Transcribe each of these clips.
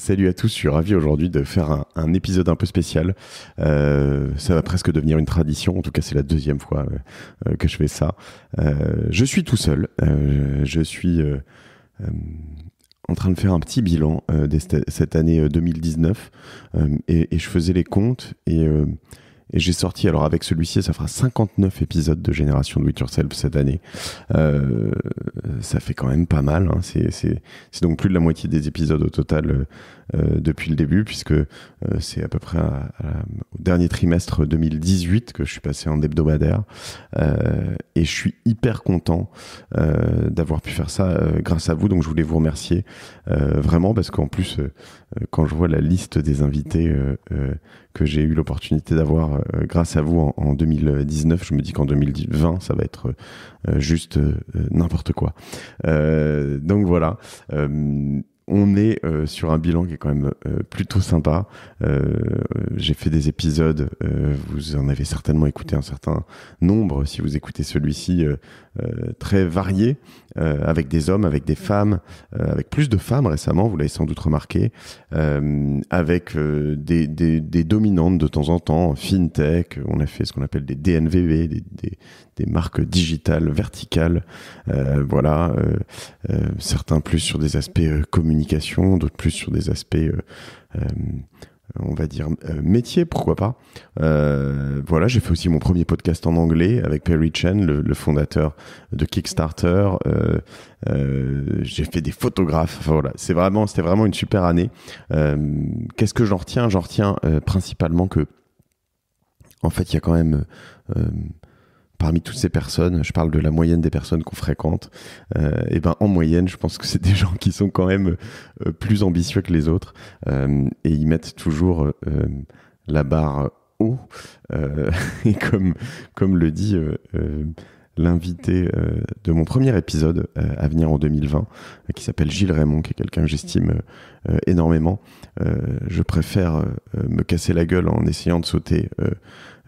Salut à tous, je suis ravi aujourd'hui de faire un, épisode un peu spécial. Euh, ça va presque devenir une tradition, en tout cas c'est la deuxième fois euh, euh, que je fais ça. je suis tout seul, je suis en train de faire un petit bilan de cette année 2019 et, et, je faisais les comptes et et j'ai sorti, alors avec celui-ci, ça fera 59 épisodes de Génération de witcher Yourself cette année. Euh, ça fait quand même pas mal. Hein. C'est donc plus de la moitié des épisodes au total euh, euh, depuis le début, puisque euh, c'est à peu près à, au dernier trimestre 2018 que je suis passé en hebdomadaire. Euh, et je suis hyper content d'avoir pu faire ça grâce à vous. Donc je voulais vous remercier vraiment parce qu'en plus, quand je vois la liste des invités que j'ai eu l'opportunité d'avoir grâce à vous en, 2019, je me dis qu'en 2020, ça va être juste n'importe quoi. Euh, donc voilà. Euh, on est euh, sur un bilan qui est quand même euh, plutôt sympa. Euh, j'ai fait des épisodes, vous en avez certainement écouté un certain nombre, si vous écoutez celui-ci, très variés, avec des hommes, avec des femmes, avec plus de femmes récemment, vous l'avez sans doute remarqué, avec des, dominantes de temps en temps, fintech, on a fait ce qu'on appelle des DNVV, des des marques digitales, verticales. Euh, voilà, euh, euh, certains plus sur des aspects communication, d'autres plus sur des aspects on va dire métier, pourquoi pas. voilà, j'ai fait aussi mon premier podcast en anglais avec Perry Chen, le, fondateur de Kickstarter. j'ai fait des photographes. voilà, c'est vraiment, c'était vraiment une super année. Qu'est-ce que j'en retiens J'en retiens principalement que, en fait, il y a quand même parmi toutes ces personnes, je parle de la moyenne des personnes qu'on fréquente, et euh, eh ben en moyenne, je pense que c'est des gens qui sont quand même euh, euh, plus ambitieux que les autres et ils mettent toujours la barre haut. et comme comme le dit l'invité de mon premier épisode à venir en 2020, qui s'appelle Gilles Raymond, qui est quelqu'un que j'estime énormément. je préfère me casser la gueule en essayant de sauter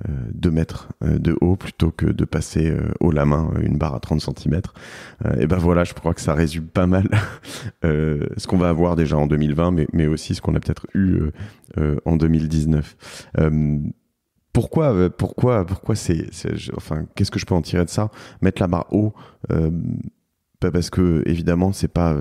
euh, de mètres euh, de haut plutôt que de passer euh, haut la main une barre à 30 cm. et ben voilà, je crois que ça résume pas mal ce qu'on va avoir déjà en 2020, mais, aussi ce qu'on a peut-être eu en 2019 pourquoi, pourquoi, pourquoi c'est, enfin, qu'est-ce que je peux en tirer de ça Mettre la barre haut, parce que évidemment, c'est pas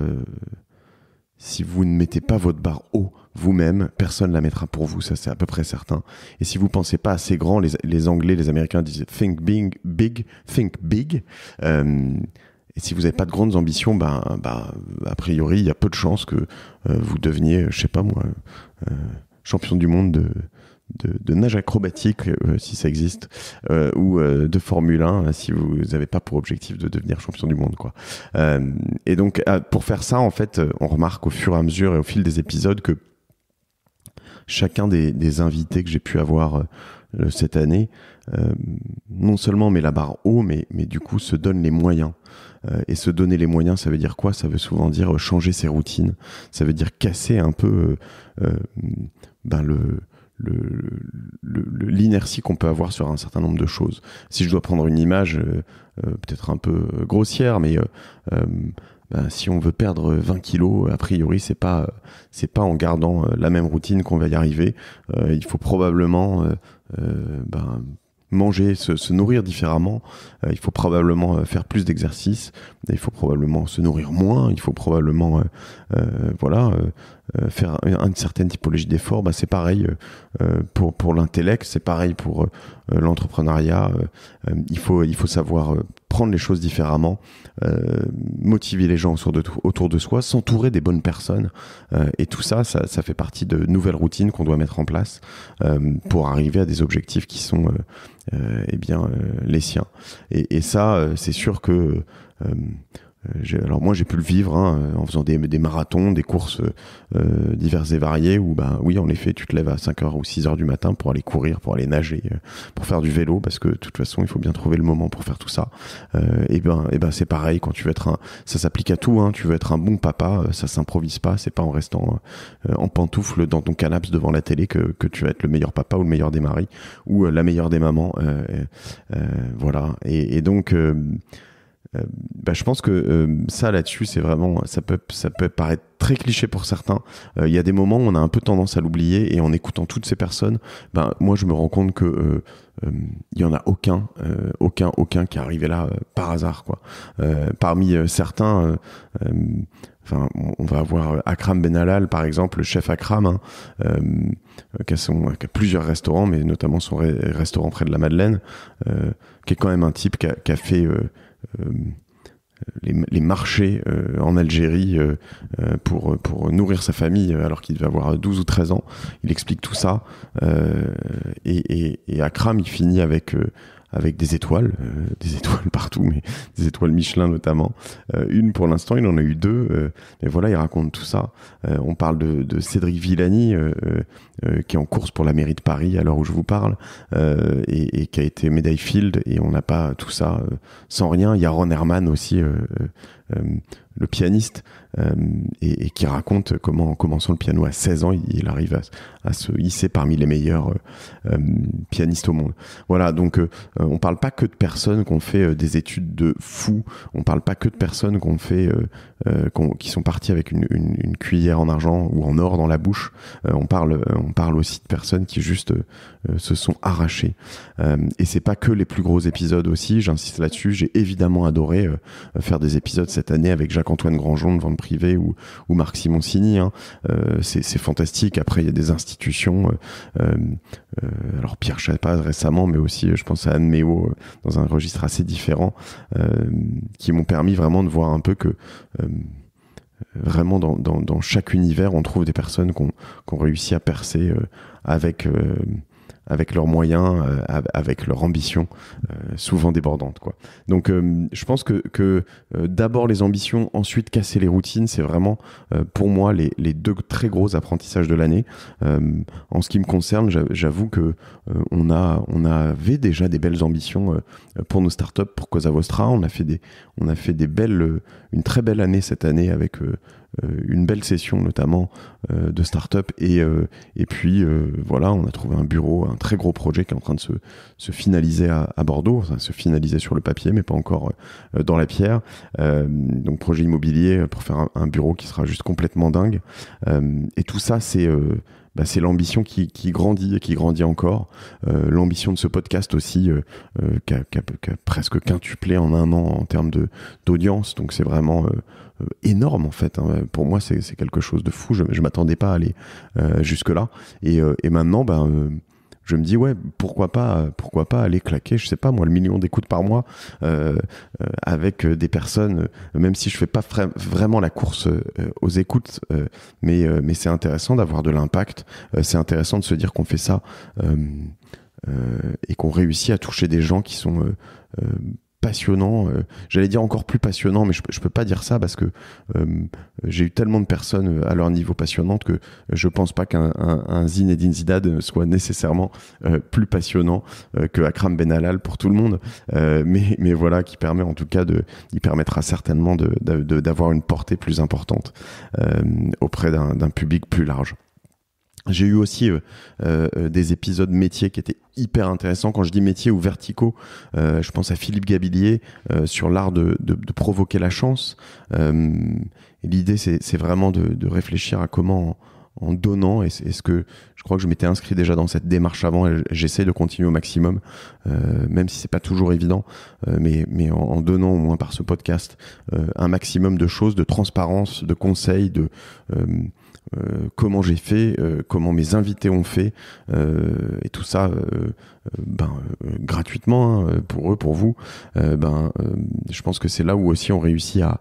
si vous ne mettez pas votre barre haut vous-même, personne ne la mettra pour vous, ça c'est à peu près certain. Et si vous pensez pas assez grand, les, les Anglais, les Américains disent think big, big think big. Euh, et si vous n'avez pas de grandes ambitions, bah, bah, a priori, il y a peu de chances que euh, vous deveniez, je sais pas moi, euh, champion du monde de, de, de nage acrobatique, euh, si ça existe, euh, ou de Formule 1, si vous n'avez pas pour objectif de devenir champion du monde. Quoi. et donc, ah, pour faire ça, en fait, on remarque au fur et à mesure et au fil des épisodes que chacun des, des invités que j'ai pu avoir euh, cette année, euh, non seulement met la barre haut, mais, mais du coup se donne les moyens. Euh, et se donner les moyens, ça veut dire quoi Ça veut souvent dire changer ses routines. Ça veut dire casser un peu ben le, l'inertie qu'on peut avoir sur un certain nombre de choses. Si je dois prendre une image peut-être un peu grossière, mais ben, si on veut perdre 20 kilos, a priori, c'est pas euh, c'est pas en gardant euh, la même routine qu'on va y arriver. Euh, il faut probablement ben, manger, se, nourrir différemment. il faut probablement faire plus d'exercices. Il faut probablement se nourrir moins. Il faut probablement euh, voilà, euh, euh, faire une certaine typologie d'efforts, bah, c'est pareil pour, pour l'intellect, c'est pareil pour l'entrepreneuriat. il, faut, il faut savoir prendre les choses différemment, motiver les gens autour de, autour de soi, s'entourer des bonnes personnes. et tout ça, ça, ça, fait partie de nouvelles routines qu'on doit mettre en place pour arriver à des objectifs qui sont eh bien, les siens. Et, et ça, c'est sûr que euh, alors moi j'ai pu le vivre hein, euh, en faisant des, des, marathons, des courses euh, diverses et variées où ben oui en effet tu te lèves à 5h ou 6 heures du matin pour aller courir, pour aller nager, pour faire du vélo parce que de toute façon il faut bien trouver le moment pour faire tout ça. Euh, et ben et ben c'est pareil quand tu veux être ça s'applique à tout hein, tu veux être un bon papa, ça s'improvise pas, c'est pas en restant en pantoufle dans ton canapé devant la télé que, que tu vas être le meilleur papa ou le meilleur des maris ou la meilleure des mamans voilà et, et donc euh, bah, je pense que euh, ça là-dessus, c'est vraiment, ça peut, ça peut paraître très cliché pour certains. Euh, il y a des moments où on a un peu tendance à l'oublier et en écoutant toutes ces personnes, ben moi je me rends compte que il y en a aucun, aucun, aucun qui est arrivé là par hasard quoi. parmi certains. Enfin, on va avoir Akram Benalal, par exemple, le chef Akram, hein, qui, a plusieurs restaurants, mais notamment son restaurant près de la Madeleine, qui est quand même un type qui a, qui fait euh, les, les, marchés euh, en Algérie euh, pour, pour nourrir sa famille alors qu'il devait avoir 12 ou 13 ans. Il explique tout ça. et, et, et Akram, il finit avec avec des étoiles, euh, des étoiles partout, mais des étoiles Michelin notamment. Euh, une pour l'instant, il en a eu deux. Euh, mais voilà, il raconte tout ça. on parle de, Cédric Villani qui est en course pour la mairie de Paris à l'heure où je vous parle et, et, qui a été médaille Field. Et on n'a pas tout ça sans rien. Il y a Ron Herman aussi euh, le pianiste, euh, et, qui raconte comment, en commençant le piano à 16 ans, il, arrive à, se hisser parmi les meilleurs euh, pianistes au monde. Voilà, donc on parle pas que de personnes qui ont fait des études de fou, on parle pas que de personnes qui fait, qui sont parties avec une, cuillère en argent ou en or dans la bouche. on parle, on parle aussi de personnes qui juste se sont arrachées. et c'est pas que les plus gros épisodes aussi. J'insiste là-dessus. J'ai évidemment adoré faire des épisodes cette année avec Jacques-Antoine Grandjean de vente privée ou, Marc Simoncini. Hein. Euh, c'est fantastique. Après, il y a des institutions. Euh, euh, alors Pierre Chapaz récemment, mais aussi je pense à Anne Méo dans un registre assez différent, qui m'ont permis vraiment de voir un peu que vraiment dans, chaque univers, on trouve des personnes qu'on réussit à percer avec avec leurs moyens, euh, avec leur ambition, euh, souvent débordante. Quoi. Donc euh, je pense que, que d'abord les ambitions, ensuite casser les routines, c'est vraiment pour moi les, les, deux très gros apprentissages de l'année. en ce qui me concerne, j'avoue que on, a, on avait déjà des belles ambitions pour nos startups, pour Cosa Vostra. On a fait des, on a fait des belles, une très belle année cette année avec euh, une belle session notamment euh, de start-up et, euh, et puis voilà, on a trouvé un bureau, un très gros projet qui est en train de se, se finaliser à, à Bordeaux, enfin, se finaliser sur le papier mais pas encore dans la pierre. donc projet immobilier pour faire un, un, bureau qui sera juste complètement dingue. et tout ça c'est bah, c'est l'ambition qui, grandit et qui grandit encore. Euh, l'ambition de ce podcast aussi, euh, euh qui, a, presque quintuplé en un an en termes d'audience. Donc c'est vraiment euh, énorme en fait. Hein. Pour moi, c'est quelque chose de fou. Je ne m'attendais pas à aller jusque-là. Et, maintenant, ben je me dis ouais pourquoi pas pourquoi pas aller claquer je sais pas moi le million d'écoutes par mois euh, euh, avec euh, des personnes même si je fais pas vraiment la course aux écoutes mais mais c'est intéressant d'avoir de l'impact c'est intéressant de se dire qu'on fait ça et qu'on réussit à toucher des gens qui sont passionnant. Euh, j'allais dire encore plus passionnant, mais je, peux pas dire ça parce que euh, j'ai eu tellement de personnes euh, à leur niveau passionnante que je pense pas qu'un un, Zinedine Zidane soit nécessairement plus passionnant que Akram Benalal pour tout le monde. mais, mais voilà, qui permet en tout cas de, il permettra certainement d'avoir de, une portée plus importante auprès d'un public plus large. J'ai eu aussi euh, euh, des épisodes métiers qui étaient hyper intéressants. Quand je dis métier ou verticaux, euh, je pense à Philippe Gabillier sur l'art de, provoquer la chance. L'idée, c'est vraiment de, de, réfléchir à comment, en, donnant, et ce que je crois que je m'étais inscrit déjà dans cette démarche avant, et j'essaie de continuer au maximum, même si c'est pas toujours évident, mais, mais en, donnant au moins par ce podcast un maximum de choses, de transparence, de conseils, de... Euh, euh, comment j'ai fait, euh, comment mes invités ont fait, euh, et tout ça ben, gratuitement hein, pour eux, pour vous, ben, je pense que c'est là où aussi on réussit à,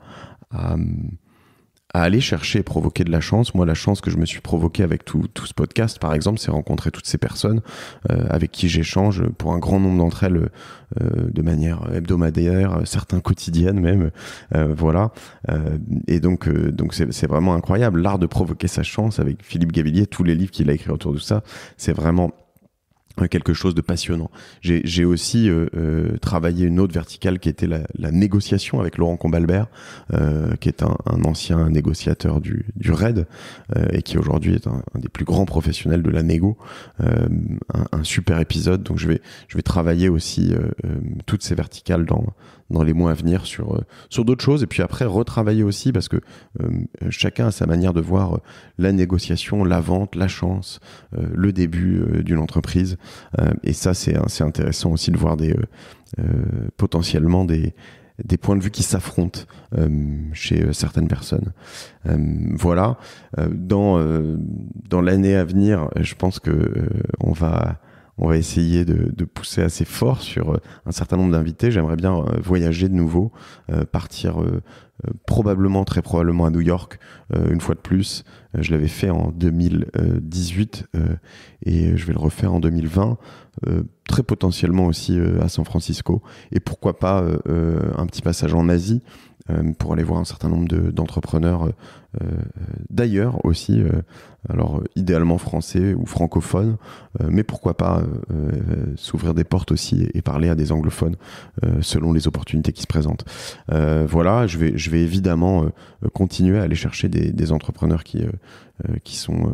à aller chercher et provoquer de la chance. Moi, la chance que je me suis provoquée avec tout, tout ce podcast, par exemple, c'est rencontrer toutes ces personnes euh, avec qui j'échange, pour un grand nombre d'entre elles, euh, de manière hebdomadaire, certains quotidiennes même. Euh, voilà. et donc, donc c'est vraiment incroyable. L'art de provoquer sa chance avec Philippe Gavillier, tous les livres qu'il a écrits autour de ça, c'est vraiment euh, quelque chose de passionnant. J'ai aussi euh, euh, travaillé une autre verticale qui était la, la négociation avec Laurent Combalbert, euh, qui est un, un, ancien négociateur du, du RAID et qui aujourd'hui est un, des plus grands professionnels de la négo. Un, un, super épisode. Donc je vais, je vais travailler aussi toutes ces verticales dans, dans les mois à venir sur, euh, sur d'autres choses. Et puis après, retravailler aussi, parce que euh, chacun a sa manière de voir euh, la négociation, la vente, la chance, le début d'une entreprise. et ça, c'est intéressant aussi de voir des, potentiellement des, des points de vue qui s'affrontent chez certaines personnes. voilà. Dans, dans l'année à venir, je pense que on va on va essayer de, pousser assez fort sur euh, un certain nombre d'invités. J'aimerais bien euh, voyager de nouveau, euh, partir probablement, très probablement à New York une fois de plus. je l'avais fait en 2018 et je vais le refaire en 2020, très potentiellement aussi à San Francisco. Et pourquoi pas un petit passage en Asie pour aller voir un certain nombre d'entrepreneurs euh, d'ailleurs aussi, euh, alors idéalement français ou francophone, euh, mais pourquoi pas s'ouvrir des portes aussi et, parler à des anglophones selon les opportunités qui se présentent. voilà, je vais, je vais évidemment continuer à aller chercher des, entrepreneurs qui qui sont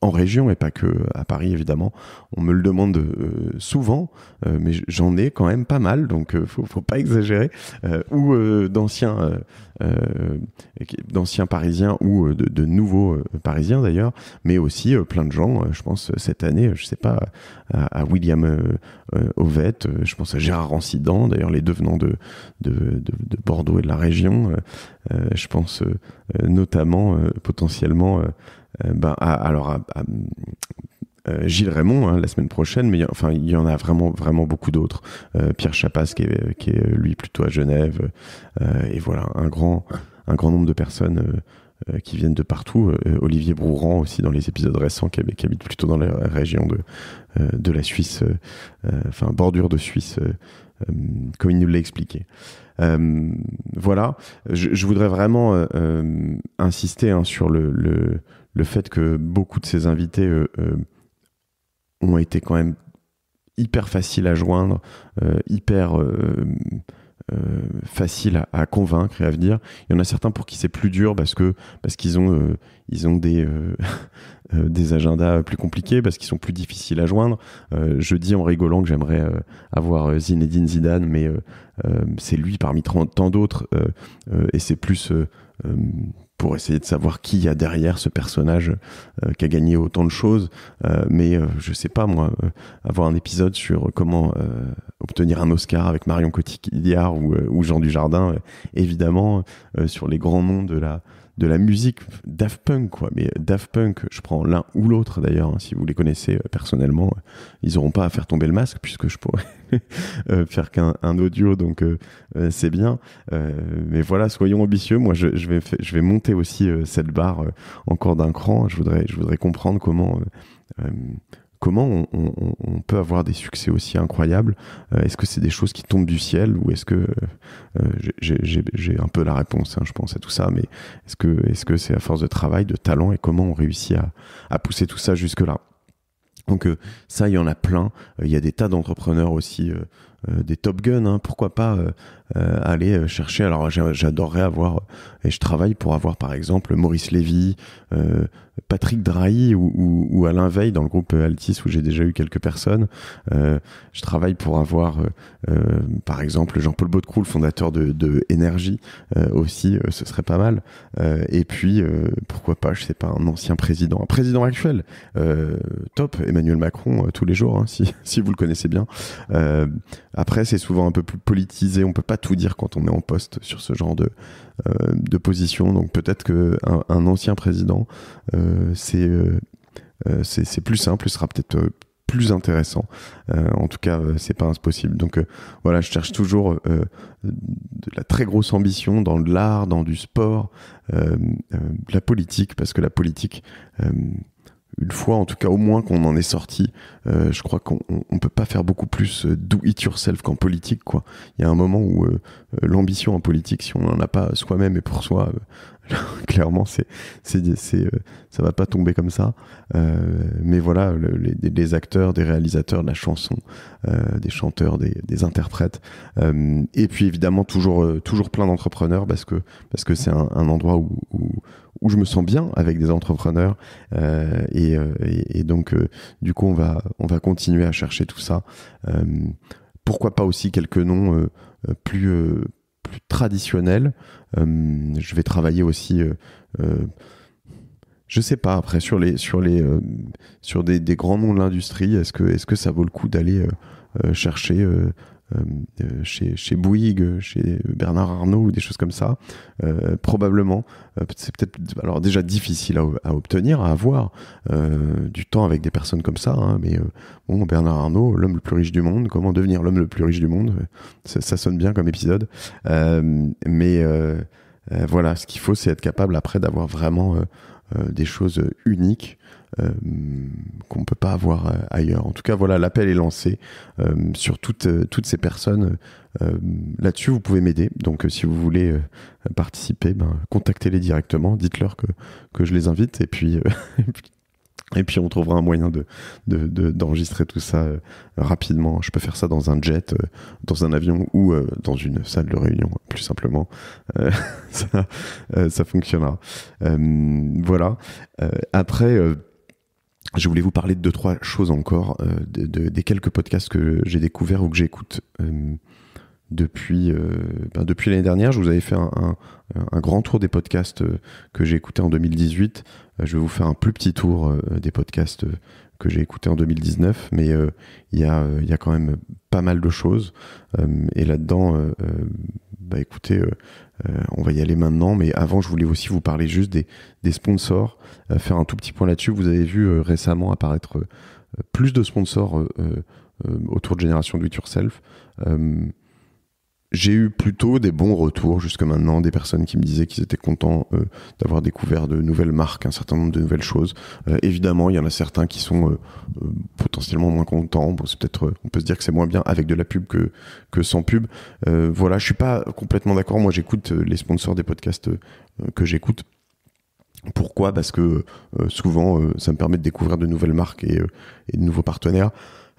en région et pas que à Paris évidemment. On me le demande souvent, mais j'en ai quand même pas mal, donc faut, faut pas exagérer. ou d'anciens euh, d'anciens Parisiens ou euh, de, nouveaux euh, Parisiens d'ailleurs, mais aussi plein de gens. je pense cette année, je ne sais pas, à, William Ovette, je pense à Gérard Rancidan, d'ailleurs les deux de, de, Bordeaux et de la région. je pense notamment potentiellement ben, alors euh, Gilles Raymond hein, la semaine prochaine, mais il y enfin il y en a vraiment vraiment beaucoup d'autres. Euh, Pierre Chapas qui est, lui plutôt à Genève, euh, et voilà un grand un grand nombre de personnes. qui viennent de partout. Olivier Brouran aussi dans les épisodes récents, qui, habite plutôt dans la région de, de la Suisse, enfin bordure de Suisse, comme il nous l'a expliqué. voilà, je, voudrais vraiment insister hein, sur le, le, le, fait que beaucoup de ces invités ont été quand même hyper faciles à joindre, euh, hyper euh, euh, faciles à, convaincre et à venir. Il y en a certains pour qui c'est plus dur parce que parce qu'ils ont ils ont des des agendas plus compliqués parce qu'ils sont plus difficiles à joindre. je dis en rigolant que j'aimerais avoir Zinedine Zidane, mais c'est lui parmi tant d'autres et c'est plus pour essayer de savoir qui y a derrière ce personnage euh, qui a gagné autant de choses. Euh, mais euh, je sais pas moi, avoir un épisode sur comment obtenir un Oscar avec Marion Cotillard ou, ou Jean Dujardin, évidemment, sur les grands noms de la de la musique Daft Punk quoi mais Daft Punk je prends l'un ou l'autre d'ailleurs hein, si vous les connaissez personnellement ils n'auront pas à faire tomber le masque puisque je pourrais faire qu'un audio donc c'est bien mais voilà soyons ambitieux moi je, je vais je vais monter aussi euh, cette barre euh, encore d'un cran. Je voudrais, je voudrais comprendre comment euh, comment on, peut avoir des succès aussi incroyables Est-ce que c'est des choses qui tombent du ciel ou est-ce que j'ai un peu la réponse, hein, je pense à tout ça, mais est-ce que c'est -ce c'est à force de travail, de talent et comment on réussit à, pousser tout ça jusque-là donc ça, il y en a plein. Il y a des tas d'entrepreneurs aussi euh, des Top Gun, hein. pourquoi pas euh, euh, aller chercher. Alors j'adorerais avoir, et je travaille pour avoir par exemple Maurice Lévy, Patrick Drahi ou, Alain Veil dans le groupe Altis où j'ai déjà eu quelques personnes. je travaille pour avoir par exemple Jean-Paul Baudecroux, le fondateur de, de aussi, ce serait pas mal. et puis pourquoi pas, je sais pas, un ancien président, un président actuel, top, Emmanuel Macron tous les jours, hein, si, si vous le connaissez bien. Après, c'est souvent un peu plus politisé. On peut pas tout dire quand on est en poste sur ce genre de, euh, de position. Donc peut-être que un ancien président, euh, euh, c'est c'est plus simple, sera peut-être plus intéressant. en tout cas, c'est pas impossible. Donc voilà, je cherche toujours de la très grosse ambition dans l'art, dans du sport, la politique, parce que la politique une fois, en tout cas au moins qu'on en est sorti, euh, je crois qu'on ne peut pas faire beaucoup plus euh, do it yourself qu'en politique. quoi. Il y a un moment où euh, l'ambition en politique, si on n'en a pas soi-même et pour soi, clairement, c'est, c'est, c'est, ça va pas tomber comme ça. mais voilà, les, acteurs, des réalisateurs de la chanson, des chanteurs, des, interprètes. et puis évidemment, toujours, toujours plein d'entrepreneurs parce que, parce que c'est un, endroit où où je me sens bien avec des entrepreneurs. Euh, euh, et, donc, euh, du coup, on va, on va continuer à chercher tout ça. pourquoi pas aussi quelques noms plus, plus traditionnels. je vais travailler aussi je sais pas après sur les sur les sur des, grands noms de l'industrie est-ce que est-ce que ça vaut le coup d'aller chercher euh, euh, chez, chez Bouygues, chez Bernard Arnault ou des choses comme ça, euh, probablement. c'est peut-être alors déjà difficile à, obtenir, à avoir du temps avec des personnes comme ça. Hein, mais bon, Bernard Arnault, l'homme le plus riche du monde, comment devenir l'homme le plus riche du monde, ça, sonne bien comme épisode. mais voilà, ce qu'il faut, c'est être capable après d'avoir vraiment euh, des choses uniques euh, qu'on ne peut pas avoir euh, ailleurs. En tout cas, voilà, l'appel est lancé sur toutes, toutes ces personnes. Là-dessus, vous pouvez m'aider. Donc, si vous voulez participer, ben, contactez-les directement. Dites-leur que, que je les invite. Et puis, Et puis on trouvera un moyen de d'enregistrer tout ça euh, rapidement. Je peux faire ça dans un jet, euh, dans un avion ou euh, dans une salle de réunion, hein, plus simplement. ça, fonctionnera. voilà. après. Je voulais vous parler de deux, trois choses encore, des quelques podcasts que j'ai découverts ou que j'écoute depuis, ben, depuis l'année dernière. Je vous avais fait un, un, grand tour des podcasts que j'ai écoutés en 2018. Euh, je vais vous faire un plus petit tour euh, des podcasts euh, que j'ai écoutés en 2019, mais il y, a, quand même pas mal de choses. et là-dedans, bah, écoutez, on va y aller maintenant, mais avant, je voulais aussi vous parler juste des, sponsors, faire un tout petit point là-dessus. Vous avez vu récemment apparaître plus de sponsors autour de Génération Do It Yourself j'ai eu plutôt des bons retours jusque maintenant, des personnes qui me disaient qu'ils étaient contents euh, d'avoir découvert de nouvelles marques, un certain nombre de nouvelles choses. Euh, évidemment, il y en a certains qui sont euh, potentiellement moins contents. Bon, peut-être, on peut se dire que c'est moins bien avec de la pub que que sans pub. voilà, je suis pas complètement d'accord. Moi, j'écoute les sponsors des podcasts que j'écoute. Pourquoi Parce que souvent, ça me permet de découvrir de nouvelles marques et, et de nouveaux partenaires.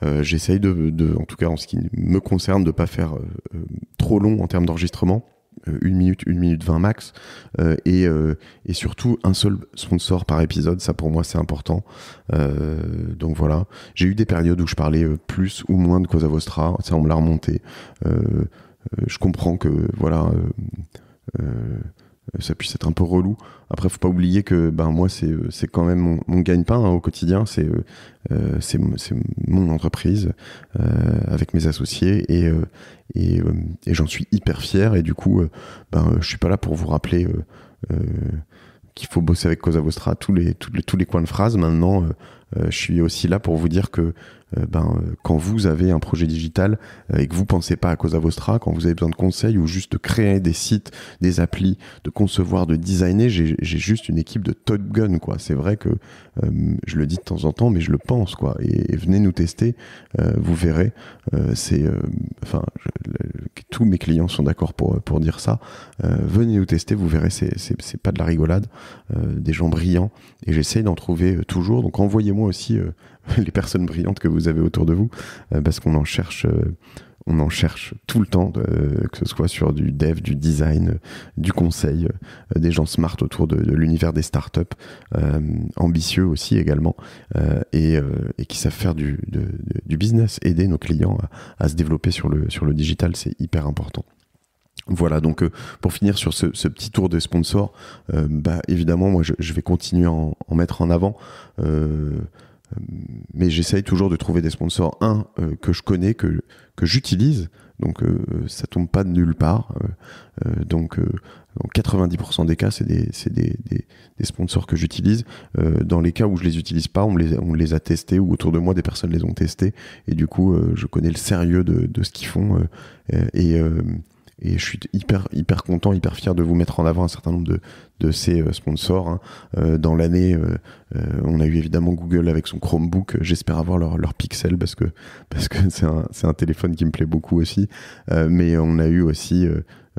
Euh, j'essaye de, en tout cas en ce qui me concerne, de pas faire euh, euh, trop long en termes d'enregistrement. une minute, une minute vingt max, et, surtout un seul sponsor par épisode, ça pour moi c'est important. donc voilà, j'ai eu des périodes où je parlais plus ou moins de Cosa Vostra, ça on me l'a remonté. je comprends que voilà, euh, ça puisse être un peu relou. Après, faut pas oublier que ben moi c'est euh, c'est quand même mon, mon gagne-pain hein, au quotidien, c'est euh, euh c'est mon entreprise avec mes associés et et, et j'en suis hyper fier et du coup ben je suis pas là pour vous rappeler qu'il faut bosser avec Cosa Vostra tous les tous les tous les coins de phrase. Maintenant, je suis aussi là pour vous dire que euh, ben, euh, quand vous avez un projet digital euh, et que vous pensez pas à Cosa Vostra, quand vous avez besoin de conseils ou juste de créer des sites, des applis, de concevoir, de designer, j'ai juste une équipe de Top Gun, quoi. C'est vrai que je le dis de temps en temps, mais je le pense, quoi. Et, venez nous tester, vous verrez. c'est, enfin, tous mes clients sont d'accord pour pour dire ça. venez nous tester, vous verrez, c'est pas de la rigolade, des gens brillants. Et j'essaye d'en trouver toujours. Donc envoyez-moi aussi les personnes brillantes que vous avez autour de vous, euh, parce qu'on en cherche euh, on en cherche tout le temps, euh, que ce soit sur du dev, du design, du conseil, des gens smart autour de, l'univers des startups, ambitieux aussi également, et, qui savent faire du, business, aider nos clients à, se développer sur le, sur le digital, c'est hyper important. Voilà, donc pour finir sur ce, petit tour de sponsor, bah, évidemment, moi je, vais continuer à en, mettre en avant. Euh, mais j'essaye toujours de trouver des sponsors, un, euh, que je connais, que, que j'utilise, donc euh, ça tombe pas de nulle part. Euh, donc 90% des cas, c'est des, des, des, des, sponsors que j'utilise. dans les cas où je les utilise pas, on les, on les a testés, ou autour de moi, des personnes les ont testés, et du coup, je connais le sérieux de, de ce qu'ils font, et... et je suis hyper, hyper content, hyper fier de vous mettre en avant un certain nombre de de ses euh, sponsors. Hein. Euh, dans l'année, euh, on a eu évidemment Google avec son Chromebook. J'espère avoir leur, Pixel parce que parce que c'est un, un, téléphone qui me plaît beaucoup aussi. mais on a eu aussi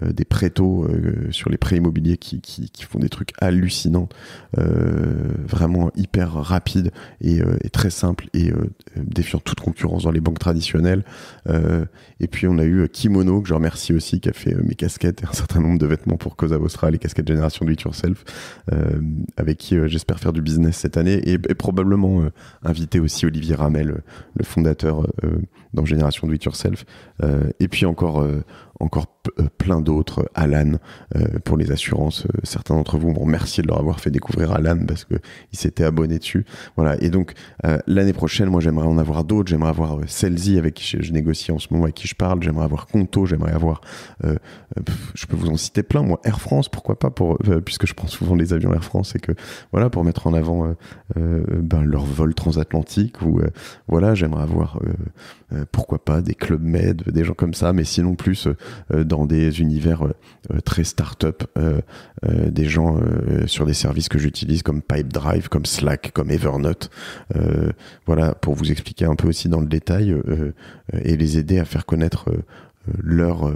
euh, des des euh, sur les prêts immobiliers qui, qui, font des trucs hallucinants, euh, vraiment hyper rapides et, euh, très simples et défiant toute concurrence dans les banques traditionnelles. et puis on a eu Kimono, que je remercie aussi, qui a fait mes casquettes et un certain nombre de vêtements pour Cosa Vostra, les casquettes Génération Do It Yourself, avec qui j'espère faire du business cette année et, et probablement inviter aussi Olivier Ramel, le fondateur dans Génération Do It Yourself, euh, et puis encore, euh, encore euh, plein d'autres, Alan pour les assurances. certains d'entre vous m'ont remercié de leur avoir fait découvrir Alan parce que ils s'étaient abonnés dessus. Voilà. Et donc l'année prochaine, moi j'aimerais en avoir d'autres. J'aimerais avoir Celsi avec qui je, négocie en ce moment, avec qui je parle. J'aimerais avoir Conto. J'aimerais avoir, je peux vous en citer plein. Moi, Air France, pourquoi pas pour, puisque je prends souvent les avions Air France et que voilà pour mettre en avant ben, leur vol transatlantique ou voilà j'aimerais avoir euh, pourquoi pas des clubs med, des gens comme ça, mais sinon plus euh, euh, dans des univers très start-up, des gens sur des services que j'utilise comme Pipedrive, comme Slack, comme Evernote. voilà, pour vous expliquer un peu aussi dans le détail et les aider à faire connaître leur,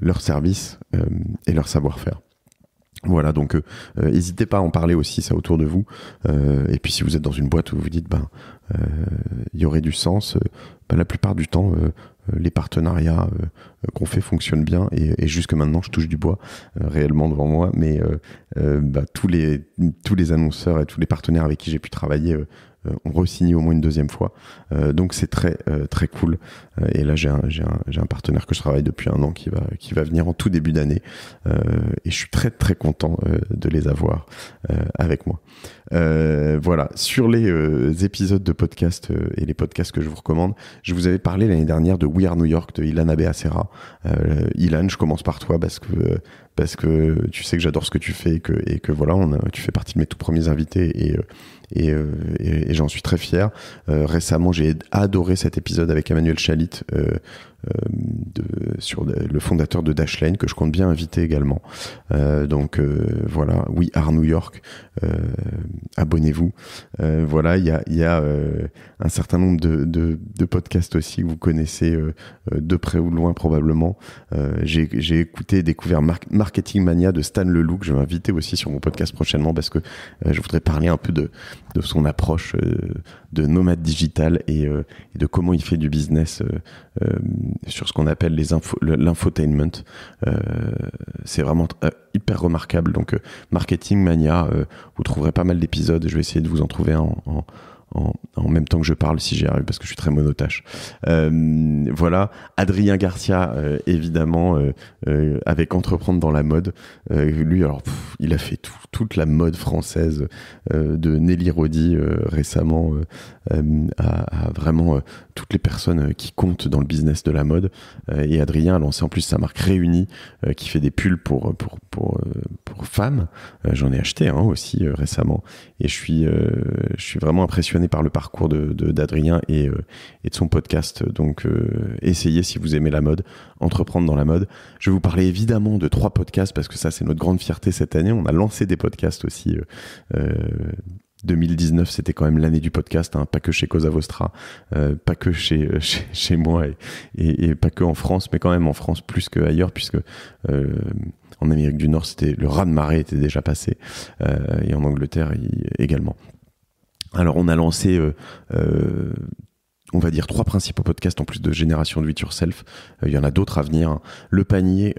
leur service et leur savoir-faire. Voilà, donc euh, euh, n'hésitez pas à en parler aussi ça autour de vous. Euh, et puis si vous êtes dans une boîte où vous dites ben il y aurait du sens, ben, la plupart du temps les partenariats qu'on fait fonctionnent bien et, jusque maintenant je touche du bois réellement devant moi, mais ben, tous les tous les annonceurs et tous les partenaires avec qui j'ai pu travailler euh, on re-signe au moins une deuxième fois. Euh, donc c'est très euh, très cool. et là j'ai un, un, un, partenaire que je travaille depuis un an qui va qui va venir en tout début d'année. et je suis très très content de les avoir avec moi. voilà sur les épisodes de podcast et les podcasts que je vous recommande. Je vous avais parlé l'année dernière de We Are New York de Ilan Abeacera. Ilan, je commence par toi parce que parce que tu sais que j'adore ce que tu fais et que, et que voilà, tu fais partie de mes tout premiers invités et, euh, et, j'en suis très fier. Euh, récemment, j'ai adoré cet épisode avec Emmanuel Chalit euh, euh, de, sur le fondateur de Dashlane que je compte bien inviter également. Euh, donc euh, voilà, oui, Art New York, abonnez-vous. voilà, il y a, un certain nombre de, podcasts aussi que vous connaissez de près ou de loin probablement. J'ai écouté découvert Marketing Mania de Stan Leloup que je vais inviter aussi sur mon podcast prochainement parce que je voudrais parler un peu de, son approche de nomade digital et, et, de comment il fait du business sur ce qu'on appelle les l'infotainment. Euh, c'est vraiment euh, hyper remarquable. Donc, euh, Marketing Mania, vous trouverez pas mal d'épisodes. Je vais essayer de vous en trouver en en, même temps que je parle si j'y arrive parce que je suis très monotache. Euh, voilà, Adrien Garcia euh, évidemment euh, avec entreprendre dans la mode. lui alors il a fait toute la mode française de Nelly Rodi récemment à, vraiment toutes les personnes qui comptent dans le business de la mode. et Adrien a lancé en plus sa marque Réunie qui fait des pulls pour pour pour, pour femmes. J'en ai acheté aussi récemment et je suis je suis vraiment impressionné par le parcours d'Adrien de, d'Adrien et, euh, et, de son podcast. Donc, euh, essayez si vous aimez la mode, entreprendre dans la mode. Je vais vous parler évidemment de trois podcasts parce que ça, c'est notre grande fierté cette année. On a lancé des podcasts aussi. 2019, euh, c'était quand même l'année du podcast, hein. pas que chez Cosa Vostra, pas que chez, chez, moi et, et, pas que en France, mais quand même en France plus qu'ailleurs, puisque en Amérique du Nord, c'était le raz de marée était déjà passé et en Angleterre également. Alors, on a lancé, euh, euh, on va dire, trois principaux podcasts en plus de Génération de It Yourself. Euh, il y en a d'autres à venir. Le panier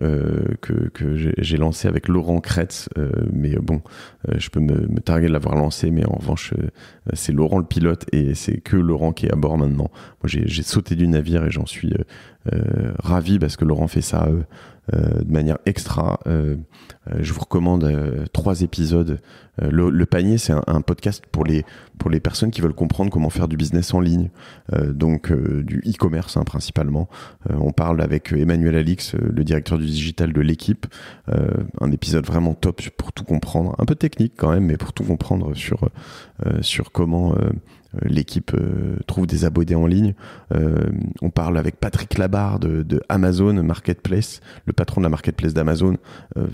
que, que j'ai lancé avec Laurent Kretz, mais bon, je peux me, me targuer de l'avoir lancé, mais en revanche, c'est Laurent le pilote et c'est que Laurent qui est à bord maintenant. Moi, j'ai sauté du navire et j'en suis ravi parce que Laurent fait ça euh, de manière extra. Euh, euh, je vous recommande trois épisodes. Le, panier, c'est un, podcast pour les pour les personnes qui veulent comprendre comment faire du business en ligne, donc du e-commerce hein, principalement. on parle avec Emmanuel Alix, le directeur du digital de l'équipe. un épisode vraiment top pour tout comprendre, un peu technique quand même, mais pour tout comprendre sur sur comment euh, l'équipe euh, trouve des abonnés en ligne. Euh, on parle avec Patrick Labarre de, Amazon Marketplace, le patron de la marketplace d'Amazon.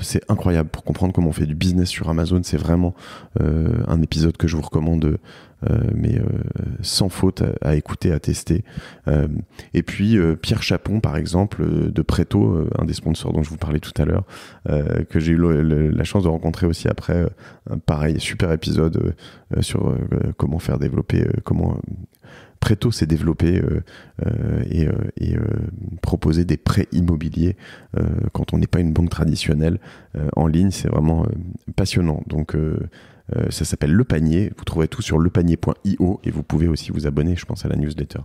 c'est incroyable pour comprendre comment on fait du business sur Amazon. C'est vraiment un épisode que je vous recommande euh, mais euh, sans faute à, écouter, à tester. Euh, et puis Pierre Chapon, par exemple, de Préto, un des sponsors dont je vous parlais tout à l'heure, que j'ai eu la chance de rencontrer aussi après, un pareil super épisode sur comment faire développer, comment Préto s'est développé et, et proposer des prêts immobiliers quand on n'est pas une banque traditionnelle en ligne. C'est vraiment passionnant. Donc euh, ça s'appelle Le Panier. Vous trouverez tout sur lepanier.io et vous pouvez aussi vous abonner, je pense, à la newsletter.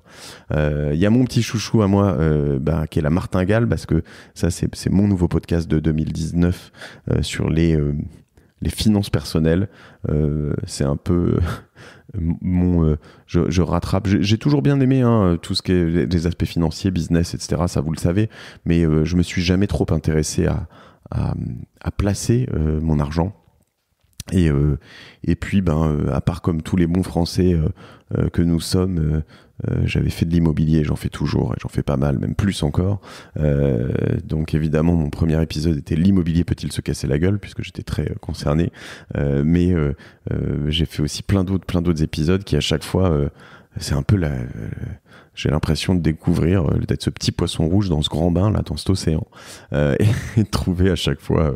Il euh, y a mon petit chouchou à moi euh, bah, qui est la Martingale parce que ça, c'est mon nouveau podcast de 2019 sur les les finances personnelles, euh, c'est un peu mon. je, je, rattrape. J'ai toujours bien aimé hein, tout ce qui est des aspects financiers, business, etc. Ça, vous le savez. Mais je me suis jamais trop intéressé à, à, à placer mon argent. Et, euh, et puis, ben, euh, à part comme tous les bons Français euh, que nous sommes, j'avais fait de l'immobilier, j'en fais toujours, et j'en fais pas mal, même plus encore. donc évidemment, mon premier épisode était l'immobilier peut-il se casser la gueule, puisque j'étais très concerné. mais j'ai fait aussi plein d'autres, plein d'autres épisodes qui à chaque fois, c'est un peu la, j'ai l'impression de découvrir, euh, d'être ce petit poisson rouge dans ce grand bain, là, dans cet océan, euh, et, de trouver à chaque fois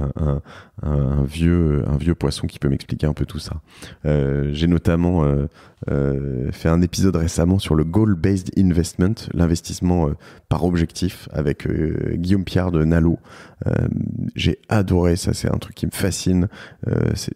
euh, un, vieux, un vieux poisson qui peut m'expliquer un peu tout ça. j'ai notamment fait un épisode récemment sur le goal-based investment, l'investissement par objectif, avec Guillaume Pierre de Nalo. j'ai adoré ça, c'est un truc qui me fascine.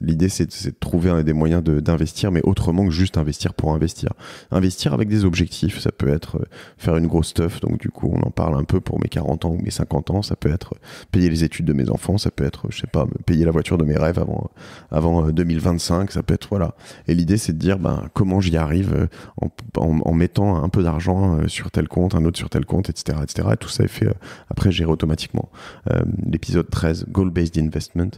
l'idée, c'est, de trouver des moyens d'investir, mais autrement que juste investir pour investir. Investir avec des objectifs ça peut être euh, faire une grosse stuff, donc du coup on en parle un peu pour mes 40 ans ou mes 50 ans, ça peut être euh, payer les études de mes enfants, ça peut être, euh, je sais pas, payer la voiture de mes rêves avant, avant 2025, ça peut être, voilà. Et l'idée c'est de dire ben, comment j'y arrive en, mettant un peu d'argent sur tel compte, un autre sur tel compte, etc. etc. Et tout ça est fait après gérer automatiquement. L'épisode 13, Goal-Based Investment.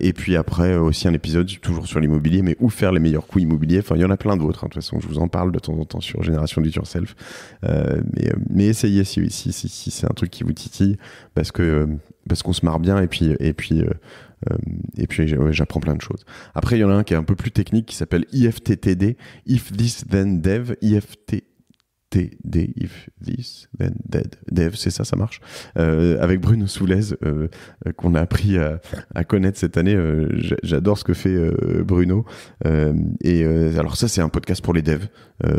et puis après aussi un épisode toujours sur l'immobilier, mais où faire les meilleurs coûts immobiliers. Enfin, il y en a plein d'autres. Hein, de toute façon, je vous en parle de temps en temps sur Génération yourself. Euh, euh, mais, essayez si, si, si, c'est un truc qui vous titille, parce que euh, parce qu'on se marre bien et puis et puis et puis j'apprends plein de choses. Après, il y en a un qui est un peu plus technique qui s'appelle IFTTD, If This Then Dev, ift des D if this then dead dev c'est ça ça marche euh, avec Bruno Soulez euh, euh qu'on a appris à, connaître cette année euh, j'adore ce que fait euh, Bruno euh, et alors ça c'est un podcast pour les devs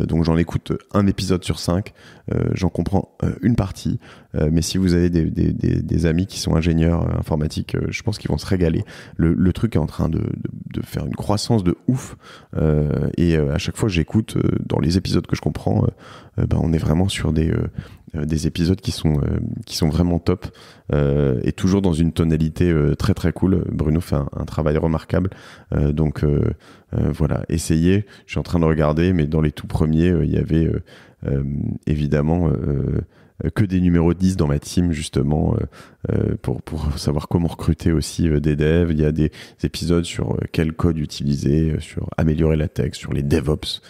donc j'en écoute un épisode sur cinq j'en comprends une partie mais si vous avez des, des, des, amis qui sont ingénieurs informatiques je pense qu'ils vont se régaler le, le, truc est en train de, de de faire une croissance de ouf. Euh, et euh, à chaque fois, j'écoute euh, dans les épisodes que je comprends, ben, on est vraiment sur des, des épisodes qui sont, qui sont vraiment top et toujours dans une tonalité très très cool. Bruno fait un, un travail remarquable. donc voilà, essayez. Je suis en train de regarder, mais dans les tout premiers, il y avait évidemment. Euh, que des numéros 10 dans ma team justement euh, euh, pour, pour savoir comment recruter aussi des devs. Il y a des épisodes sur quel code utiliser, sur améliorer la tech, sur les DevOps,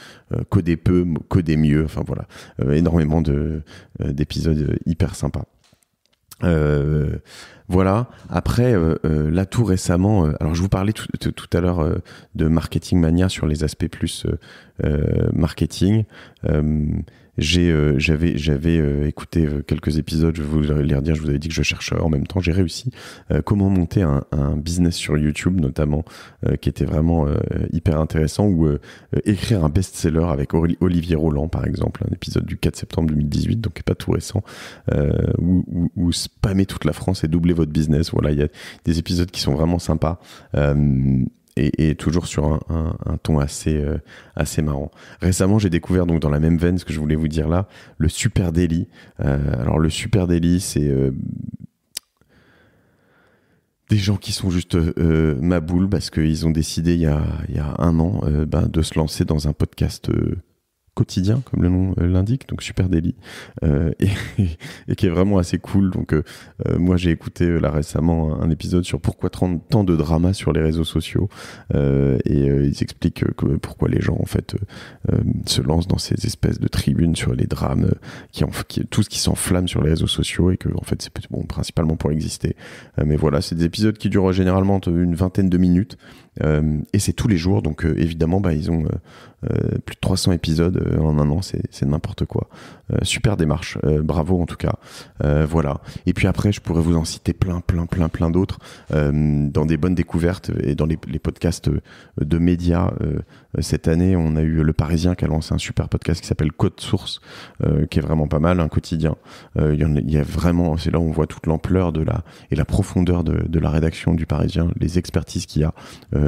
coder peu, coder mieux. Enfin voilà, énormément de d'épisodes hyper sympas. voilà. Après, là tout récemment, alors je vous parlais tout, tout à l'heure de Marketing Mania sur les aspects plus marketing. Euh, j'avais, j'avais euh, écouté euh, quelques épisodes, je vais vous les redire, je vous avais dit que je cherchais en même temps, j'ai réussi comment monter un, business sur YouTube notamment, qui était vraiment hyper intéressant, ou écrire un best-seller avec Olivier Roland par exemple, un épisode du 4 septembre 2018, donc pas tout récent, ou, ou, spammer toute la France et doubler votre business. Voilà, il y a des épisodes qui sont vraiment sympas et, toujours sur un, ton assez, euh, assez marrant. Récemment, j'ai découvert, donc dans la même veine, ce que je voulais vous dire là, le Super délit euh, alors, le Super délit c'est euh, des gens qui sont juste ma boule parce qu'ils ont décidé il y a, il y a un an ben, de se lancer dans un podcast quotidien, comme le nom euh, l'indique, donc super daily, euh, et, et, qui est vraiment assez cool. Donc, euh, moi, j'ai écouté là récemment un épisode sur pourquoi tant de drama sur les réseaux sociaux, euh, et ils expliquent que, pourquoi les gens en fait se lancent dans ces espèces de tribunes sur les drames, qui, tout ce qui s'enflamme sur les réseaux sociaux, et que en fait c'est bon, principalement pour exister. mais voilà, c'est des épisodes qui durent généralement une vingtaine de minutes euh, et c'est tous les jours, donc euh, évidemment, bah, ils ont euh, plus de 300 épisodes en un an, c'est n'importe quoi. super démarche, bravo en tout cas. voilà. Et puis après, je pourrais vous en citer plein, plein, plein, plein d'autres dans des bonnes découvertes et dans les, les podcasts de médias euh, cette année, on a eu Le Parisien qui a lancé un super podcast qui s'appelle Code Source, euh, qui est vraiment pas mal, un quotidien. Euh, il y, a, vraiment, c'est là où on voit toute l'ampleur de la et la profondeur de, de la rédaction du Parisien, les expertises qu'il y a.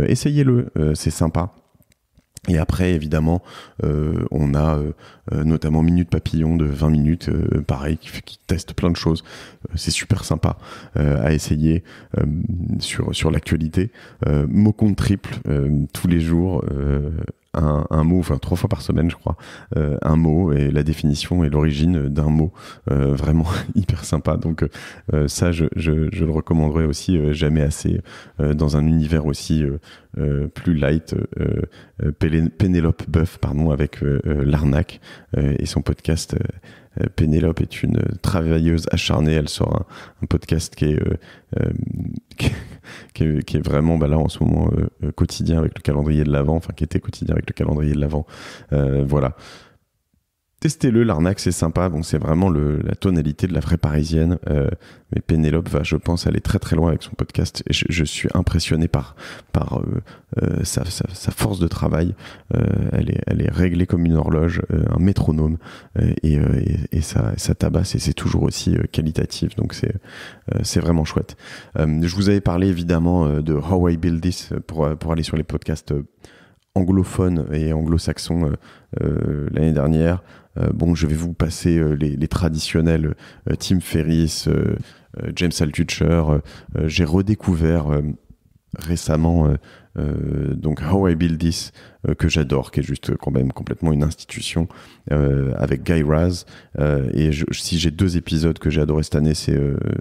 Essayez-le, c'est sympa. Et après, évidemment, euh, on a euh, euh, notamment Minute Papillon de 20 minutes, pareil, qui, teste plein de choses. C'est super sympa à essayer sur, sur l'actualité. mot compte triple, tous les jours, un, un, mot, enfin trois fois par semaine, je crois, euh, un mot et la définition et l'origine d'un mot. Euh, vraiment hyper sympa. Donc euh, ça, je, je, je, le recommanderais aussi jamais assez dans un univers aussi plus light. Pénélope Buff, pardon, avec l'arnaque et son podcast. Pénélope est une travailleuse acharnée. Elle sort un, podcast qui est, qui est qui, est, vraiment bah là en ce moment euh, euh, quotidien avec le calendrier de l'avant, enfin qui était quotidien avec le calendrier de l'avant. Euh, voilà. Testez-le, l'arnaque, c'est sympa. Bon, c'est vraiment la tonalité de la vraie parisienne. Euh, mais Pénélope va, je pense, aller très très loin avec son podcast. Je, je suis impressionné par, par euh, euh, sa, force de travail. elle, est, elle est réglée comme une horloge, un métronome. et, et, ça, ça tabasse et c'est toujours aussi qualitatif. Donc c'est c'est vraiment chouette. je vous avais parlé évidemment de How I Build This pour, pour aller sur les podcasts anglophones et anglo-saxons l'année dernière. Euh, bon, je vais vous passer euh, les, traditionnels euh, Tim Ferriss, James Altucher. J'ai redécouvert récemment euh, donc How I Build This, euh, que j'adore, qui est juste quand même complètement une institution, euh, avec Guy Raz. et si j'ai deux épisodes que j'ai adoré cette année, c'est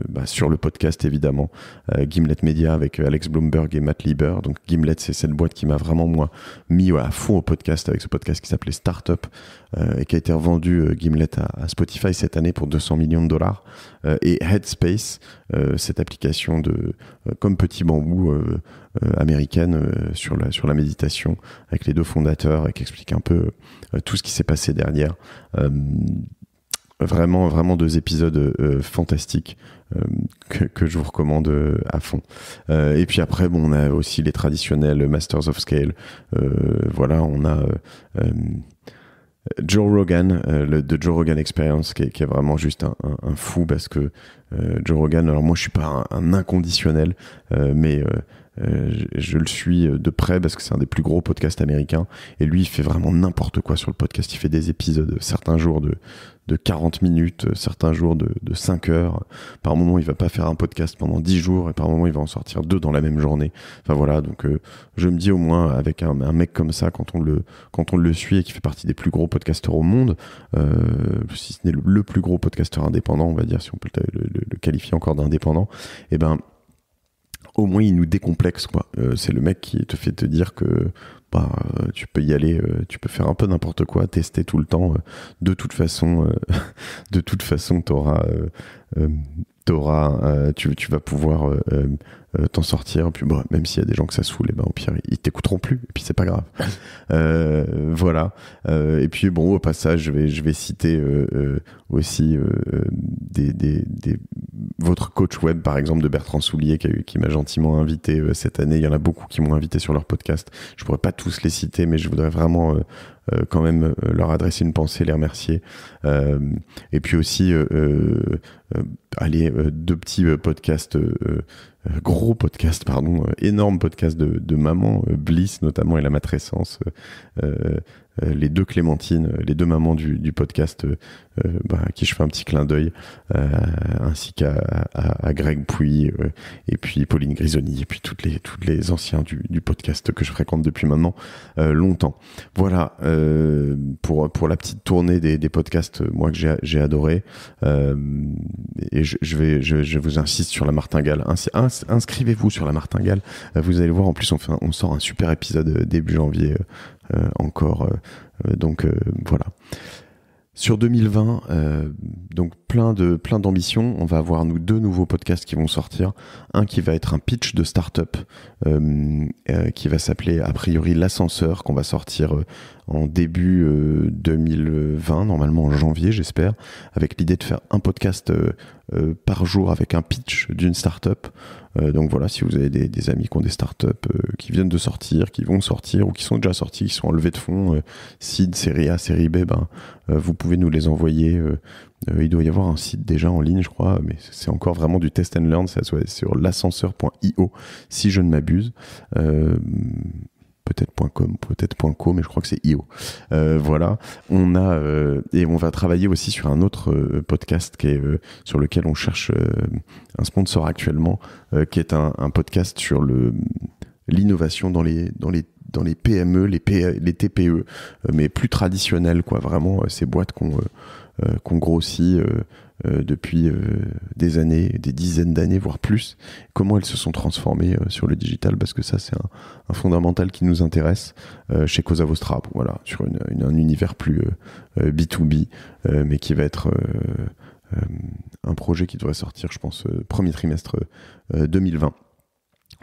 bah, sur le podcast évidemment, Gimlet Media avec Alex Bloomberg et Matt Lieber. Donc Gimlet, c'est cette boîte qui m'a vraiment moi mis à fond au podcast avec ce podcast qui s'appelait Startup et qui a été revendu Gimlet à, Spotify cette année pour 200 millions de dollars. et Headspace, cette application de comme petit bambou euh, américaine euh, sur, la, sur la méditation avec les deux fondateurs et qui explique un peu euh, tout ce qui s'est passé derrière. vraiment, vraiment deux épisodes fantastiques que, je vous recommande à fond. et puis après, bon, on a aussi les traditionnels Masters of Scale. voilà, on a Joe Rogan, le, de Joe Rogan Experience, qui est, vraiment juste un, fou parce que Joe Rogan, alors moi je suis pas un, un inconditionnel, mais euh, je, le suis euh, de près parce que c'est un des plus gros podcasts américains. Et lui, il fait vraiment n'importe quoi sur le podcast. Il fait des épisodes, euh, certains jours de, de 40 minutes, certains jours de, de 5 heures. Par moment, il va pas faire un podcast pendant 10 jours et par moment, il va en sortir deux dans la même journée. Enfin voilà, donc je me dis au moins avec un, mec comme ça, quand on, le, quand on le suit et qui fait partie des plus gros podcasteurs au monde, si ce n'est le, plus gros podcasteur indépendant, on va dire, si on peut le, qualifier encore d'indépendant, et eh ben au moins il nous décomplexe quoi. Euh, c'est le mec qui te fait te dire que bah, euh, tu peux y aller, euh, tu peux faire un peu n'importe quoi, tester tout le temps. de toute façon, de toute façon, t'auras t'auras, euh, tu, vas pouvoir euh, euh, t'en sortir. Puis même s'il y a des gens que ça saoule, et eh ben, au pire, ils, t'écouteront plus. Et puis c'est pas grave. voilà. et puis bon, au passage, je vais, citer aussi des, votre coach web, par exemple, de Bertrand Soulier, qui, qui m'a gentiment invité cette année. Il y en a beaucoup qui m'ont invité sur leur podcast. Je pourrais pas tous les citer, mais je voudrais vraiment euh, quand même euh, leur adresser une pensée, les remercier. Euh, et puis aussi, allez, deux petits podcasts gros podcasts pardon, énorme podcast de, maman, Bliss notamment et la matrescence, euh, les deux Clémentines, euh, les deux mamans du, podcast, euh, bah, à qui je fais un petit clin d'œil, ainsi qu'à Greg Pouy et puis Pauline Grisoni et puis toutes les toutes les anciens du, podcast que je fréquente depuis maintenant longtemps. Voilà pour pour la petite tournée des, podcasts, moi que j'ai adoré et je, vais vous insiste sur la martingale. Inscrivez-vous sur la martingale. Vous allez voir, en plus, on, on sort un super épisode début janvier euh, encore. Euh, euh, donc voilà. Sur 2020, donc plein de plein d'ambitions. On va avoir nous deux nouveaux podcasts qui vont sortir. Un qui va être un pitch de start-up qui va s'appeler a priori l'ascenseur qu'on va sortir en début 2020, euh, normalement en janvier j'espère, avec l'idée de faire un podcast euh, euh, par jour avec un pitch d'une startup. donc voilà, si vous avez des, amis qui ont des startups qui viennent de sortir, qui vont sortir ou qui sont déjà sortis, qui sont enlevés de fonds, seed, série A, série B, ben, vous pouvez nous les envoyer. il doit y avoir un site déjà en ligne, je crois, mais c'est encore vraiment du test and learn, ça soit sur l'ascenseur.io si je ne m'abuse peut-être peut-être .co, mais je crois que c'est io. Euh, voilà, on a euh, et on va travailler aussi sur un autre euh, podcast qui est sur lequel on cherche un sponsor actuellement, qui est un, podcast sur le l'innovation dans les les dans les PME, les, les TPE, mais plus traditionnels. quoi, vraiment ces boîtes qu'on qu'on grossit euh, depuis euh, des années, des dizaines d'années, voire plus, comment elles se sont transformées euh, sur le digital, parce que ça c'est un, fondamental qui nous intéresse chez Cosa voilà, sur un univers plus B2B, mais qui va être un projet qui devrait sortir, je pense, premier trimestre 2020.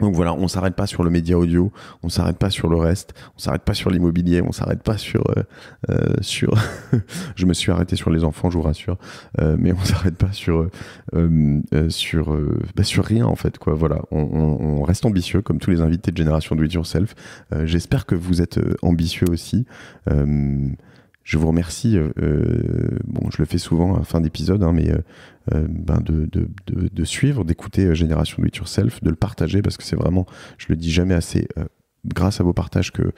Donc voilà, on s'arrête pas sur le média audio, on s'arrête pas sur le reste, on s'arrête pas sur l'immobilier, on s'arrête pas sur euh, euh, sur. je me suis arrêté sur les enfants, je vous rassure, euh, mais on s'arrête pas sur sur bah, sur rien en fait quoi. Voilà, on, on, reste ambitieux comme tous les invités de génération Do It Yourself. J'espère que vous êtes ambitieux aussi je vous remercie. Euh, euh, bon, je le fais souvent à fin d'épisode, hein, mais euh, ben, de, suivre, d'écouter Génération Do It Yourself, de le partager parce que c'est vraiment, je le dis jamais assez grâce à vos partages que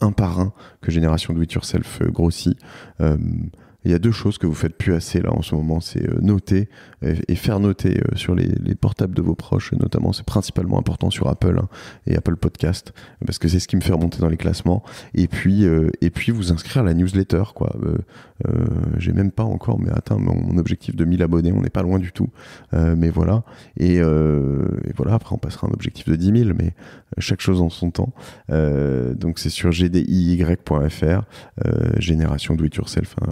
un par un que Génération Do It Yourself grossit. il y a deux choses que vous faites plus assez là en ce moment, c'est noter et faire noter euh, sur les, les, portables de vos proches, notamment. C'est principalement important sur Apple hein, et Apple Podcast, parce que c'est ce qui me fait remonter dans les classements. Et puis, euh, et puis vous inscrire à la newsletter, quoi. Euh, j'ai même pas encore, mais atteint mon, objectif de 1000 abonnés, on n'est pas loin du tout. mais voilà. Et, voilà, après on passera à un objectif de 10 000, mais chaque chose en son temps. donc c'est sur gdiy.fr, génération do it yourself. Hein,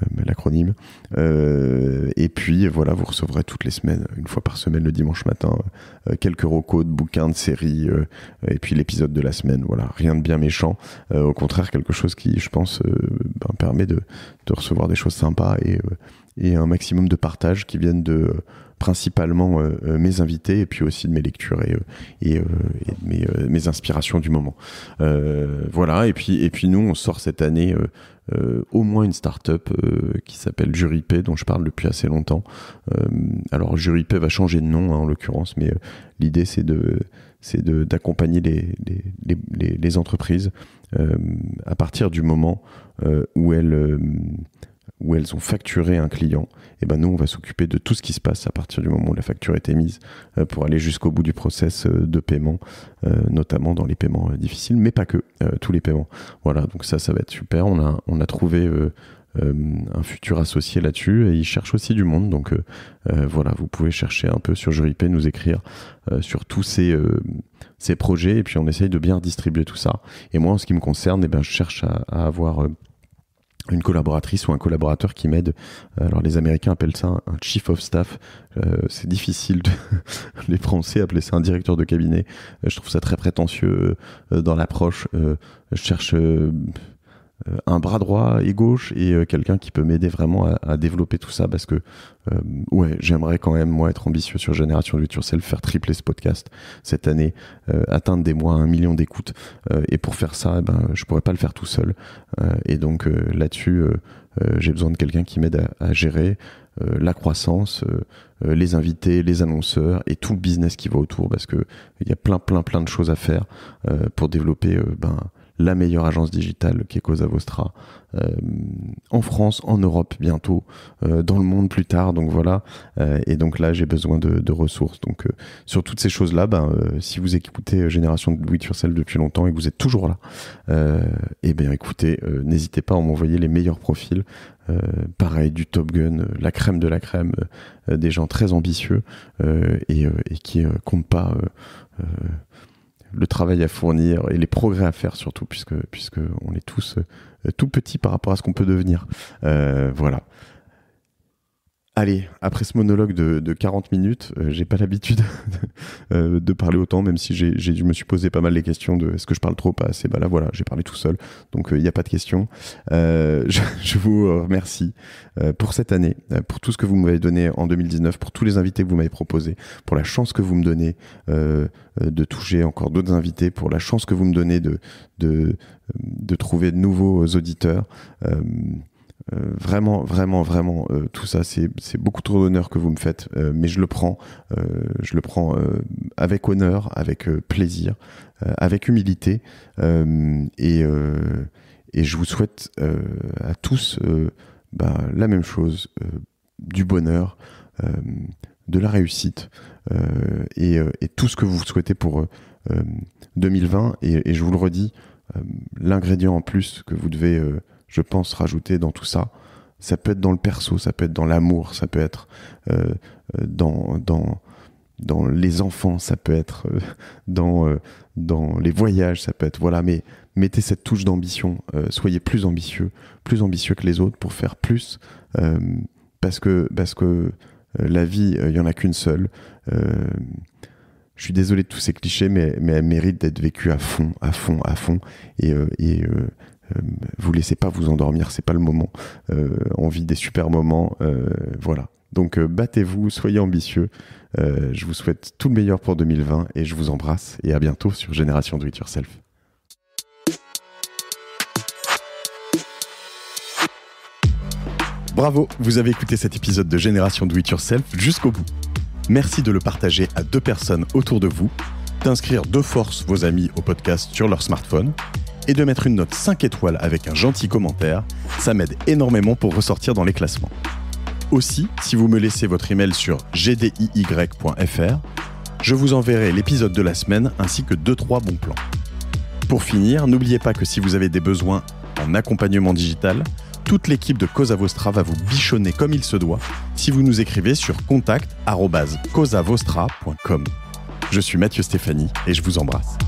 euh, l'acronyme. Euh, et puis voilà, vous recevrez toutes les semaines, une fois par semaine le dimanche matin, euh, quelques recos de bouquins, de séries, et puis l'épisode de la semaine. Voilà, rien de bien méchant. au contraire, quelque chose qui, je pense, ben, permet de, recevoir des choses sympas et, et un maximum de partage qui viennent de principalement mes invités et puis aussi de mes lectures et, mes, mes, inspirations du moment. voilà, et puis, et puis nous, on sort cette année euh, au moins une startup euh, qui s'appelle Juripay, dont je parle depuis assez longtemps. Euh, alors Juripay va changer de nom hein, en l'occurrence, mais euh, l'idée c'est de c'est d'accompagner les, les, les, les, entreprises à partir du moment où elles où elles ont facturé un client, et eh ben nous on va s'occuper de tout ce qui se passe à partir du moment où la facture est émise euh, pour aller jusqu'au bout du process euh, de paiement, euh, notamment dans les paiements difficiles, mais pas que, tous les paiements. Voilà, donc ça ça va être super. On a, on a trouvé un futur associé là-dessus et il cherche aussi du monde. Donc voilà, vous pouvez chercher un peu sur JuryP, nous écrire sur tous ces, ces projets et puis on essaye de bien distribuer tout ça. Et moi, en ce qui me concerne, eh ben, je cherche à avoir une collaboratrice ou un collaborateur qui m'aide. Euh, alors les Américains appellent ça un chief of staff. Euh, c'est difficile. De... les Français appellent ça un directeur de cabinet. Euh, je trouve ça très prétentieux dans l'approche. je cherche euh, un bras droit et gauche et euh, quelqu'un qui peut m'aider vraiment à, développer tout ça parce que euh, ouais j'aimerais quand même moi être ambitieux sur Génération du faire tripler ce podcast cette année atteindre des mois un million d'écoutes et pour faire ça eh ben je pourrais pas le faire tout seul et donc là-dessus j'ai besoin de quelqu'un qui m'aide à, gérer la croissance, les invités, les annonceurs et tout le business qui va autour parce que il y a plein plein plein de choses à faire pour développer ben la meilleure agence digitale qui est Cosa Vostra euh, en France, en Europe bientôt, euh, dans le monde plus tard. Donc voilà. Euh, et donc là, j'ai besoin de, ressources. Donc sur toutes ces choses-là, ben, si vous écoutez Génération de It depuis longtemps et que vous êtes toujours là, eh bien écoutez, n'hésitez pas à m'envoyer les meilleurs profils. pareil du Top Gun, la crème de la crème, des gens très ambitieux et, et qui comptent pas le travail à fournir et les progrès à faire surtout, puisque, puisque on est tous euh, tout petits par rapport à ce qu'on peut devenir. Euh, voilà. Allez, après ce monologue de, de 40 minutes, euh, j'ai pas l'habitude euh, de parler autant, même si j'ai, je me suis posé pas mal les questions de est-ce que je parle trop, pas assez. Bah là, voilà, j'ai parlé tout seul, donc il euh, n'y a pas de questions. Je, je, vous remercie pour cette année, pour tout ce que vous m'avez donné en 2019, pour tous les invités que vous m'avez proposés, pour la chance que vous me donnez de toucher encore d'autres invités, pour la chance que vous me donnez de, de, de trouver de nouveaux auditeurs. Euh, vraiment, vraiment, vraiment, euh, tout ça, c'est beaucoup trop d'honneur que vous me faites, euh, mais je le prends, je le prends avec honneur, avec plaisir, avec humilité, et, et, je vous souhaite à tous bah, la même chose, du bonheur, de la réussite, et, et, tout ce que vous souhaitez pour 2020, et, et, je vous le redis, l'ingrédient en plus que vous devez je pense, rajouter dans tout ça. Ça peut être dans le perso, ça peut être dans l'amour, ça peut être euh, euh, dans, dans, dans les enfants, ça peut être euh, dans, dans les voyages, ça peut être. Voilà, mais mettez cette touche d'ambition, soyez plus ambitieux, plus ambitieux que les autres pour faire plus, parce que, parce que la vie, il n'y en a qu'une seule. je suis désolé de tous ces clichés, mais, mais elle mérite d'être vécue à fond, à fond, à fond. et euh, vous laissez pas vous endormir, c'est pas le moment. Euh, on vit des super moments, euh, voilà. Donc battez-vous, soyez ambitieux. je vous souhaite tout le meilleur pour 2020 et je vous embrasse et à bientôt sur Génération Do It Yourself. Bravo, vous avez écouté cet épisode de Génération Do It Yourself jusqu'au bout. Merci de le partager à deux personnes autour de vous, d'inscrire de force vos amis au podcast sur leur smartphone et de mettre une note 5 étoiles avec un gentil commentaire, ça m'aide énormément pour ressortir dans les classements. Aussi, si vous me laissez votre email sur gdiy.fr, je vous enverrai l'épisode de la semaine ainsi que 2-3 bons plans. Pour finir, n'oubliez pas que si vous avez des besoins en accompagnement digital, toute l'équipe de Cosa Vostra va vous bichonner comme il se doit si vous nous écrivez sur contact@causavostra.com. Je suis Mathieu Stéphanie et je vous embrasse.